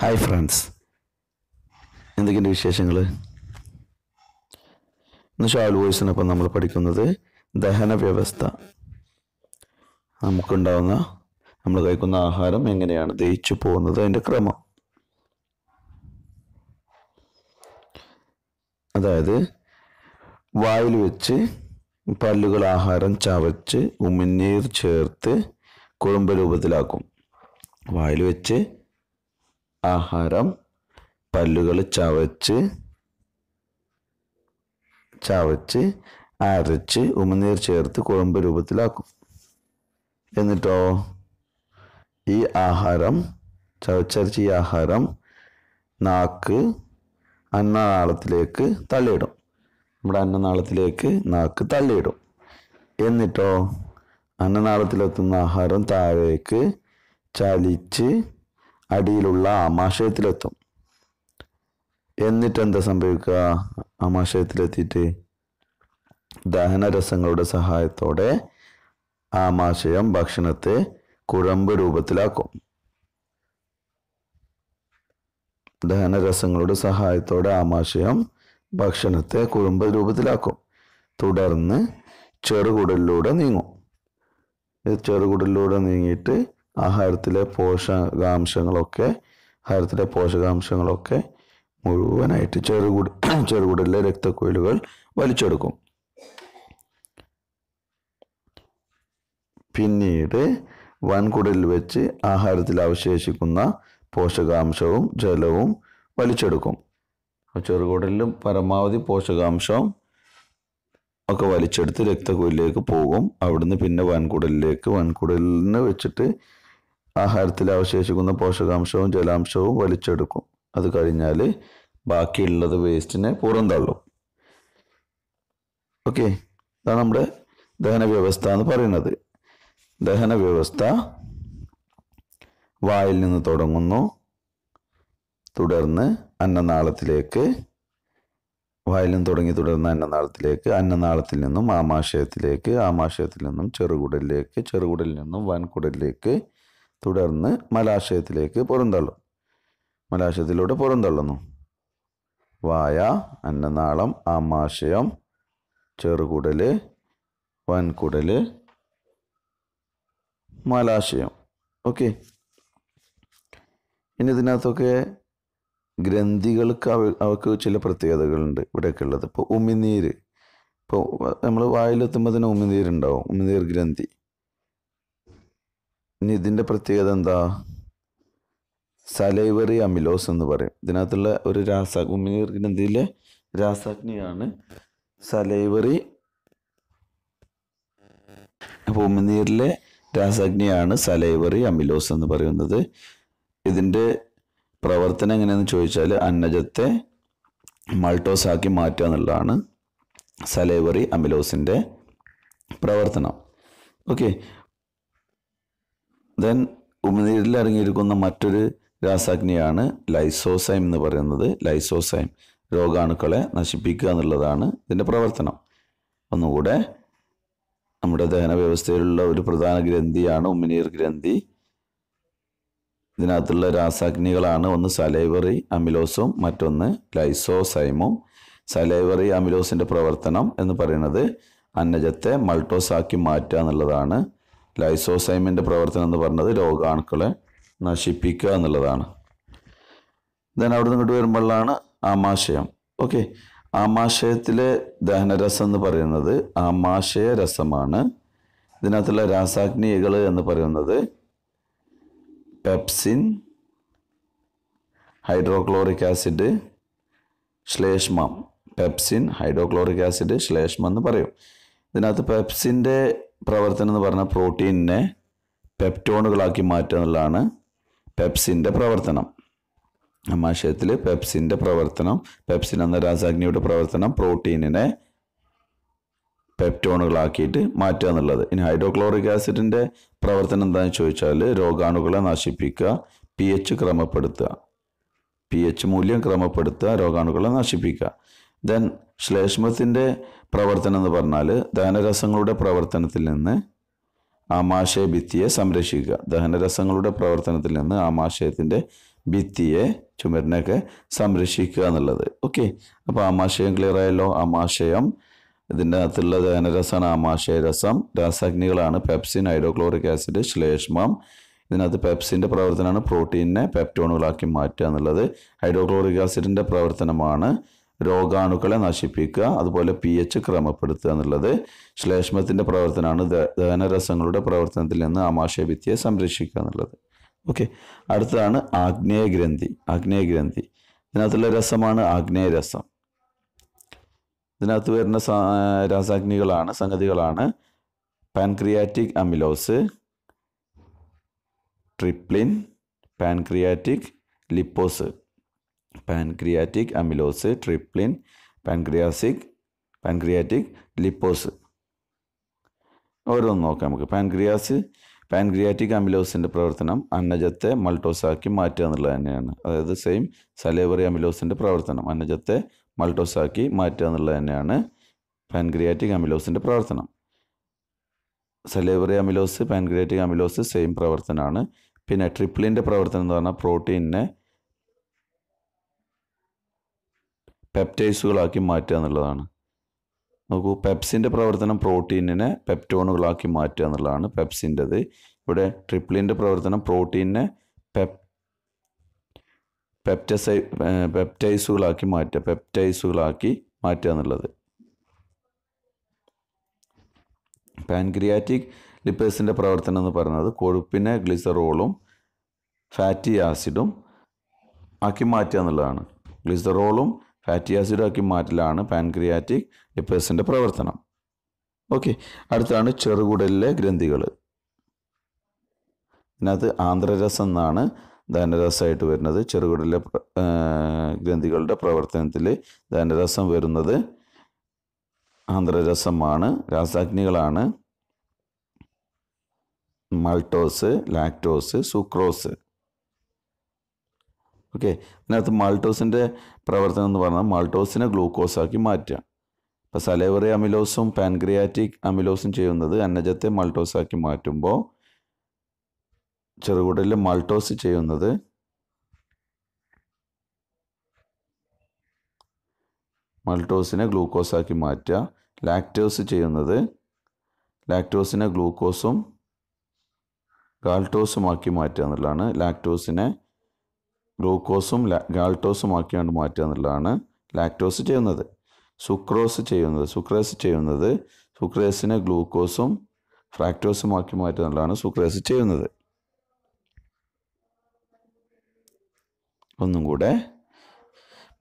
hi friends എന്തൊക്കെയുണ്ട് വിശേഷങ്ങൾ ഇന്ന് ആൾ വോയിസിനൊപ്പം നമ്മൾ പഠിക്കുന്നത് ദഹന വ്യവസ്ഥ നമുക്കുണ്ടാവുന്ന നമ്മൾ കഴിക്കുന്ന ആഹാരം എങ്ങനെയാണ് ദഹിച്ചു പോകുന്നത് അതിൻ്റെ ക്രമം അതായത് വായിൽ വെച്ച് പല്ലുകൾ ആഹാരം ചവച്ച് ഉമിനീർ ചേർത്ത് കുഴമ്പ് രൂപത്തിലാക്കും വായിൽ വെച്ച് ആഹാരം പല്ലുകൾ ചവച്ച് ചവച്ച് അരച്ച് ഉമനീർ ചേർത്ത് കുഴമ്പ് രൂപത്തിലാക്കും എന്നിട്ടോ ഈ ആഹാരം ചവച്ചരച്ച് ഈ ആഹാരം നാക്ക് അന്നനാളത്തിലേക്ക് തള്ളിയിടും നമ്മുടെ അന്നനാളത്തിലേക്ക് നാക്ക് തള്ളിയിടും എന്നിട്ടോ അന്നനാളത്തിലെത്തുന്ന ആഹാരം താഴേക്ക് ചലിച്ച് അടിയിലുള്ള ആമാശയത്തിലെത്തും എന്നിട്ട് എന്താ സംഭവിക്കുക ആമാശയത്തിലെത്തിയിട്ട് ദഹനരസങ്ങളുടെ സഹായത്തോടെ ആമാശയം ഭക്ഷണത്തെ കുഴമ്പ് രൂപത്തിലാക്കും ദഹനരസങ്ങളുടെ സഹായത്തോടെ ആമാശയം ഭക്ഷണത്തെ കുഴമ്പ് രൂപത്തിലാക്കും തുടർന്ന് ചെറുകുടലിലൂടെ നീങ്ങും ചെറുകുടലിലൂടെ നീങ്ങിയിട്ട് ആഹാരത്തിലെ പോഷകാംശങ്ങളൊക്കെ ആഹാരത്തിലെ പോഷകാംശങ്ങളൊക്കെ മുഴുവനായിട്ട് ചെറുകുട ചെറുകുടലിലെ രക്തക്കുഴലുകൾ വലിച്ചെടുക്കും പിന്നീട് വൻകുടലിൽ വെച്ച് ആഹാരത്തിൽ അവശേഷിക്കുന്ന പോഷകാംശവും ജലവും വലിച്ചെടുക്കും ചെറുകുടലിലും പരമാവധി പോഷകാംശം ഒക്കെ വലിച്ചെടുത്ത് രക്തക്കുഴലിലേക്ക് പോകും അവിടുന്ന് പിന്നെ വൻകുടലിലേക്ക് വൻകുടലിന് നിന്ന് വെച്ചിട്ട് ആഹാരത്തിൽ അവശേഷിക്കുന്ന പോഷകാംശവും ജലാംശവും വലിച്ചെടുക്കും അത് കഴിഞ്ഞാൽ ബാക്കിയുള്ളത് വേസ്റ്റിനെ പുറന്തള്ളും ഓക്കെ ഇതാണ് നമ്മുടെ ദഹന വ്യവസ്ഥ എന്ന് പറയുന്നത് ദഹന വ്യവസ്ഥ വായിൽ നിന്ന് തുടങ്ങുന്നു തുടർന്ന് അന്നനാളത്തിലേക്ക് വായിൽ നിന്ന് തുടങ്ങി തുടർന്ന് അന്നനാളത്തിലേക്ക് അന്നനാളത്തിൽ നിന്നും ആമാശയത്തിലേക്ക് ആമാശയത്തിൽ നിന്നും ചെറുകുടലിലേക്ക് ചെറുകുടലിൽ നിന്നും വൻകുടലിലേക്ക് തുടർന്ന് മലാശയത്തിലേക്ക് പുറന്തള്ളും മലാശയത്തിലൂടെ പുറന്തള്ളുന്നു വായ അന്നനാളം ആമാശയം ചെറുകുടൽ വൻകുടൽ മലാശയം ഓക്കെ ഇനി ഇതിനകത്തൊക്കെ ഗ്രന്ഥികൾക്ക് അവ ചില പ്രത്യേകതകളുണ്ട് ഇവിടെയൊക്കെ ഉള്ളത് ഇപ്പോൾ ഉമിനീര് ഇപ്പോൾ നമ്മൾ വായിലെത്തുമ്പോൾ തന്നെ ഉമിനീരുണ്ടാവും ഉമിനീർ ഗ്രന്ഥി ഇനി ഇതിൻ്റെ പ്രത്യേകത എന്താ സലൈവറി അമിലോസ് എന്ന് പറയും ഇതിനകത്തുള്ള ഒരു രാസ ഉമിനീർഗ്രന്ഥിയിലെ രാസാഗ്നിയാണ് സലൈവറി അപ്പോൾ ഉമിനീരിലെ രാസാഗ്നിയാണ് സലൈവറി അമിലോസ് എന്ന് പറയുന്നത് ഇതിൻ്റെ പ്രവർത്തനം എങ്ങനെയാണെന്ന് ചോദിച്ചാൽ അന്നജത്തെ മൾട്ടോസാക്കി മാറ്റുക എന്നുള്ളതാണ് സലൈവറി അമിലോസിൻ്റെ പ്രവർത്തനം ഓക്കെ ദെൻ ഉമിനീരിൽ അടങ്ങിയിരിക്കുന്ന മറ്റൊരു രാസാഗ്നിയാണ് ലൈസോസൈം എന്ന് പറയുന്നത് ലൈസോസൈം രോഗാണുക്കളെ നശിപ്പിക്കുക എന്നുള്ളതാണ് ഇതിൻ്റെ പ്രവർത്തനം ഒന്നുകൂടെ നമ്മുടെ ദഹന വ്യവസ്ഥയിലുള്ള ഒരു പ്രധാന ഗ്രന്ഥിയാണ് ഉമിനീർ ഗ്രന്ഥി ഇതിനകത്തുള്ള രാസാഗ്നികളാണ് ഒന്ന് സലൈവറി അമിലോസും മറ്റൊന്ന് ലൈസോസൈമും സലൈവറി അമിലോസിൻ്റെ പ്രവർത്തനം എന്ന് പറയുന്നത് അന്നജത്തെ മൾട്ടോസാക്കി മാറ്റുക എന്നുള്ളതാണ് ലൈസോസൈമിൻ്റെ പ്രവർത്തനം എന്ന് പറഞ്ഞത് രോഗാണുക്കളെ നശിപ്പിക്കുക എന്നുള്ളതാണ് ദെൻ അവിടെ നിന്ന് ഇങ്ങോട്ട് വരുമ്പോഴാണ് ആമാശയം ഓക്കെ ആമാശയത്തിലെ ദഹനരസം എന്ന് പറയുന്നത് ആമാശയ രസമാണ് ഇതിനകത്തുള്ള രാസാഗ്നികൾ എന്ന് പറയുന്നത് പെപ്സിൻ ഹൈഡ്രോക്ലോറിക് ആസിഡ് ശ്ലേഷ്മം പെപ്സിൻ ഹൈഡ്രോക്ലോറിക് ആസിഡ് ശ്ലേഷ്മം എന്ന് പറയും ഇതിനകത്ത് പെപ്സിൻ്റെ പ്രവർത്തനം എന്ന് പറഞ്ഞാൽ പ്രോട്ടീനിനെ പെപ്റ്റോണുകളാക്കി മാറ്റുക എന്നുള്ളതാണ് പെപ്സിൻ്റെ പ്രവർത്തനം ആമാശയത്തിൽ പെപ്സിൻ്റെ പ്രവർത്തനം പെപ്സിൻ എന്ന രാസാഗ്നിയുടെ പ്രവർത്തനം പ്രോട്ടീനിനെ പെപ്റ്റോണുകളാക്കിയിട്ട് മാറ്റുക എന്നുള്ളത് ഇനി ഹൈഡ്രോക്ലോറിക് ആസിഡിൻ്റെ പ്രവർത്തനം എന്താണെന്ന് ചോദിച്ചാൽ രോഗാണുക്കളെ നശിപ്പിക്കുക പി എച്ച് ക്രമപ്പെടുത്തുക പി എച്ച് മൂല്യം ക്രമപ്പെടുത്തുക രോഗാണുക്കളെ നശിപ്പിക്കുക ദെൻ ശ്ലേഷ്മത്തിൻ്റെ പ്രവർത്തനം എന്ന് പറഞ്ഞാൽ ദഹനരസങ്ങളുടെ പ്രവർത്തനത്തിൽ നിന്ന് ആമാശയ ഭിത്തിയെ സംരക്ഷിക്കുക ദഹനരസങ്ങളുടെ പ്രവർത്തനത്തിൽ നിന്ന് ആമാശയത്തിൻ്റെ ഭിത്തിയെ ചുമരിനൊക്കെ സംരക്ഷിക്കുക എന്നുള്ളത് ഓക്കെ അപ്പോൾ ആമാശയം ക്ലിയർ ആയല്ലോ ആമാശയം ഇതിൻ്റെ അകത്തുള്ള ദഹനരസമാണ് ആമാശയ രസം രാസാഗ്നികളാണ് പെപ്സിൻ ഹൈഡ്രോക്ലോറിക് ആസിഡ് ശ്ലേഷ്മം ഇതിനകത്ത് പെപ്സിൻ്റെ പ്രവർത്തനമാണ് പ്രോട്ടീനിനെ പെപ്റ്റോണുകളാക്കി മാറ്റുക എന്നുള്ളത് ഹൈഡ്രോക്ലോറിക് ആസിഡിൻ്റെ പ്രവർത്തനമാണ് രോഗാണുക്കളെ നശിപ്പിക്കുക അതുപോലെ പി എച്ച് ക്രമപ്പെടുത്തുക എന്നുള്ളത് ശ്ലേഷ്മത്തിൻ്റെ പ്രവർത്തനമാണ് ദഹനരസങ്ങളുടെ പ്രവർത്തനത്തിൽ നിന്ന് ആമാശയഭിത്തിയെ സംരക്ഷിക്കുക എന്നുള്ളത് ഓക്കെ അടുത്തതാണ് ആഗ്നേയഗ്രന്ഥി ആഗ്നേയഗ്രന്ഥി ഇതിനകത്തുള്ള രസമാണ് ആഗ്നേയരസം ഇതിനകത്ത് വരുന്ന രാസാഗ്നികളാണ് സംഗതികളാണ് pancreatic amylase trypsin pancreatic lipase pancreatic amylase trypsin pancreatic pancreatic lipase ഓരോന്ന് നോക്കാം നമുക്ക് പാൻക്രിയാസ് പാൻക്രിയാറ്റിക് അമിലോസിൻ്റെ പ്രവർത്തനം അന്നജത്തെ മൾട്ടോസാക്കി മാറ്റുക എന്നുള്ളത് തന്നെയാണ് അതായത് സെയിം സലേവറി അമിലോസിൻ്റെ പ്രവർത്തനം അന്നജത്തെ മൾട്ടോസാക്കി മാറ്റുക എന്നുള്ളത് തന്നെയാണ് പാൻക്രിയാറ്റിക് അമിലോസിൻ്റെ പ്രവർത്തനം salivary amylase pancreatic amylase same പ്രവർത്തനമാണ് പിന്നെ ട്രിപ്പിളിൻ്റെ പ്രവർത്തനം എന്ന് പറഞ്ഞാൽ പ്രോട്ടീനിനെ പെപ്റ്റൈസുകളാക്കി മാറ്റുക എന്നുള്ളതാണ് നോക്കൂ പെപ്സിൻ്റെ പ്രവർത്തനം പ്രോട്ടീനിനെ പെപ്റ്റോണുകളാക്കി മാറ്റുക എന്നുള്ളതാണ് പെപ്സിൻ്റെത് ഇവിടെ ട്രിപ്ലിൻ്റെ പ്രവർത്തനം പ്രോട്ടീനിനെ പെപ് പെപ്റ്റസൈ പെപ്റ്റൈസുകളാക്കി മാറ്റുക പെപ്റ്റൈസുകളാക്കി മാറ്റുക എന്നുള്ളത് പാൻക്രിയാറ്റിക് ലിപ്പേഴ്സിൻ്റെ പ്രവർത്തനം എന്ന് പറയുന്നത് കൊഴുപ്പിനെ ഗ്ലിസറോളും ഫാറ്റി ആസിഡും ആക്കി മാറ്റുക എന്നുള്ളതാണ് ഗ്ലിസറോളും ഫാറ്റി ആസിഡാക്കി മാറ്റലാണ് പാൻക്രിയാറ്റിക് ലിപ്പേഴ്സിൻ്റെ പ്രവർത്തനം ഓക്കെ അടുത്താണ് ചെറുകുടലിലെ ഗ്രന്ഥികൾ ഇതിനകത്ത് ആന്ധ്രരസം എന്നാണ് ധനരസമായിട്ട് വരുന്നത് ചെറുകുടലിലെ ഗ്രന്ഥികളുടെ പ്രവർത്തനത്തിൽ ധനരസം വരുന്നത് ആന്ധ്രരസമാണ് രാസാഗ്നികളാണ് മൾട്ടോസ് ലാക്ടോസ് സുക്രോസ് ഓക്കെ അതിനകത്ത് മാൾട്ടോസിൻ്റെ പ്രവർത്തനം എന്ന് പറഞ്ഞാൽ മാൾട്ടോസിനെ ഗ്ലൂക്കോസാക്കി മാറ്റുക ഇപ്പോൾ സലേവറി അമിലോസും പാൻക്രിയാറ്റിക് അമിലോസും ചെയ്യുന്നത് അന്നജത്തെ മാൾട്ടോസാക്കി മാറ്റുമ്പോൾ ചെറുകുടലിൽ മാൾട്ടോസ് ചെയ്യുന്നത് മൾട്ടോസിനെ ഗ്ലൂക്കോസാക്കി മാറ്റുക ലാക്ടോസ് ചെയ്യുന്നത് ലാക്ടോസിനെ ഗ്ലൂക്കോസും ഗാൾട്ടോസുമാക്കി മാറ്റുക എന്നുള്ളതാണ് ലാക്ടോസിനെ ഗ്ലൂക്കോസും ഗാൾട്ടോസും ആക്കിയാണ്ട് മാറ്റുക എന്നുള്ളതാണ് ലാക്ടോസ് ചെയ്യുന്നത് സുക്രോസ് ചെയ്യുന്നത് സുക്രേസ് ചെയ്യുന്നത് സുക്രേസിനെ ഗ്ലൂക്കോസും ഫ്രാക്ടോസും ആക്കി മാറ്റുക എന്നുള്ളതാണ് സുക്രേസ് ചെയ്യുന്നത് ഒന്നും കൂടെ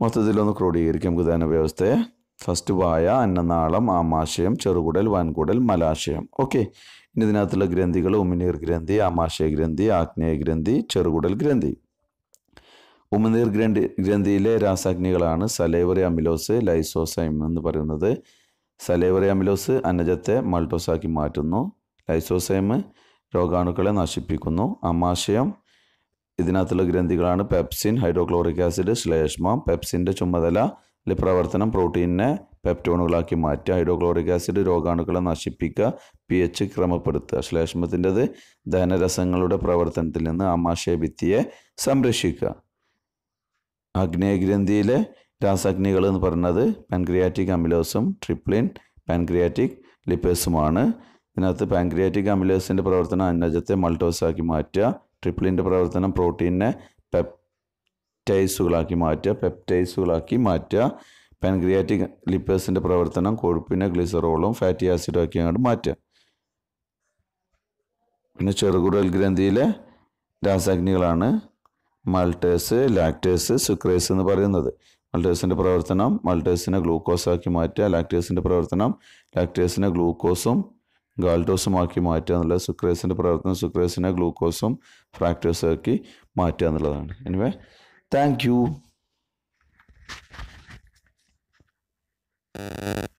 മൊത്തത്തിലൊന്ന് ക്രോഡീകരിക്കാം നമുക്ക് വ്യവസ്ഥയെ ഫസ്റ്റ് വായ അന്നനാളം ആമാശയം ചെറുകുടൽ വൻകുടൽ മലാശയം ഓക്കെ ഇനി ഇതിനകത്തുള്ള ഗ്രന്ഥികൾ ഉമിനീർ ഗ്രന്ഥി ആമാശയ ഗ്രന്ഥി ആഗ്നേയ ഗ്രന്ഥി ചെറുകുടൽ ഗ്രന്ഥി ഉമിനീർ ഗ്രന്ഥി ഗ്രന്ഥിയിലെ രാസാഗ്നികളാണ് സലേവറി അമിലോസ് ലൈസോസൈം എന്ന് പറയുന്നത് സലേവറി അമിലോസ് അന്നജത്തെ മൾട്ടോസാക്കി മാറ്റുന്നു ലൈസോസൈം രോഗാണുക്കളെ നശിപ്പിക്കുന്നു അമാശയം ഇതിനകത്തുള്ള ഗ്രന്ഥികളാണ് പെപ്സിൻ ഹൈഡ്രോക്ലോറിക് ആസിഡ് ശ്ലേഷ്മ പെപ്സിൻ്റെ ചുമതല അല്ലെ പ്രവർത്തനം പ്രോട്ടീനെ പെപ്റ്റോണുകളാക്കി മാറ്റുക ഹൈഡ്രോക്ലോറിക് ആസിഡ് രോഗാണുക്കളെ നശിപ്പിക്കുക പി എച്ച് ക്രമപ്പെടുത്തുക ശ്ലേഷ്മത്തിൻ്റെത് ധനരസങ്ങളുടെ പ്രവർത്തനത്തിൽ നിന്ന് ആമാശയ ഭിത്തിയെ സംരക്ഷിക്കുക ആഗ്നേയഗ്രന്ഥിയിലെ രാസഗ്നികൾ എന്ന് പറയുന്നത് പാൻക്രിയാറ്റിക് അമിലോസും ട്രിപ്ലിൻ പാൻക്രിയാറ്റിക് ലിപ്പേസുമാണ് ഇതിനകത്ത് പാൻക്രിയാറ്റിക് അമിലേസിൻ്റെ പ്രവർത്തനം അന്നജത്തെ മൾട്ടോസാക്കി മാറ്റുക ട്രിപ്ലിൻ്റെ പ്രവർത്തനം പ്രോട്ടീനെ പെപ്റ്റൈസുകളാക്കി മാറ്റുക പെപ്റ്റൈസുകളാക്കി മാറ്റുക പാൻക്രിയാറ്റിക് ലിപ്പേസിൻ്റെ പ്രവർത്തനം കൊഴുപ്പിനെ ഗ്ലിസറോളും ഫാറ്റി ആസിഡും ഒക്കെ അങ്ങോട്ട് മാറ്റുക പിന്നെ ചെറുകുടൽ ഗ്രന്ഥിയിലെ രാസാഗ്നികളാണ് മൾട്ടേഴ്സ് ലാക്ടേഴ്സ് സുക്രേസ് എന്ന് പറയുന്നത് മൾട്ടേഴ്സിൻ്റെ പ്രവർത്തനം മൾട്ടേഴ്സിനെ ഗ്ലൂക്കോസാക്കി മാറ്റുക ലാക്ടേഴ്സിൻ്റെ പ്രവർത്തനം ലാക്ടേഴ്സിനെ ഗ്ലൂക്കോസും ആക്കി മാറ്റുക എന്നുള്ളത് സുക്രേസിൻ്റെ പ്രവർത്തനം സുക്രേസിനെ ഗ്ലൂക്കോസും ഫ്രാക്ടേഴ്സാക്കി മാറ്റുക എന്നുള്ളതാണ് എനിവേ താങ്ക് യു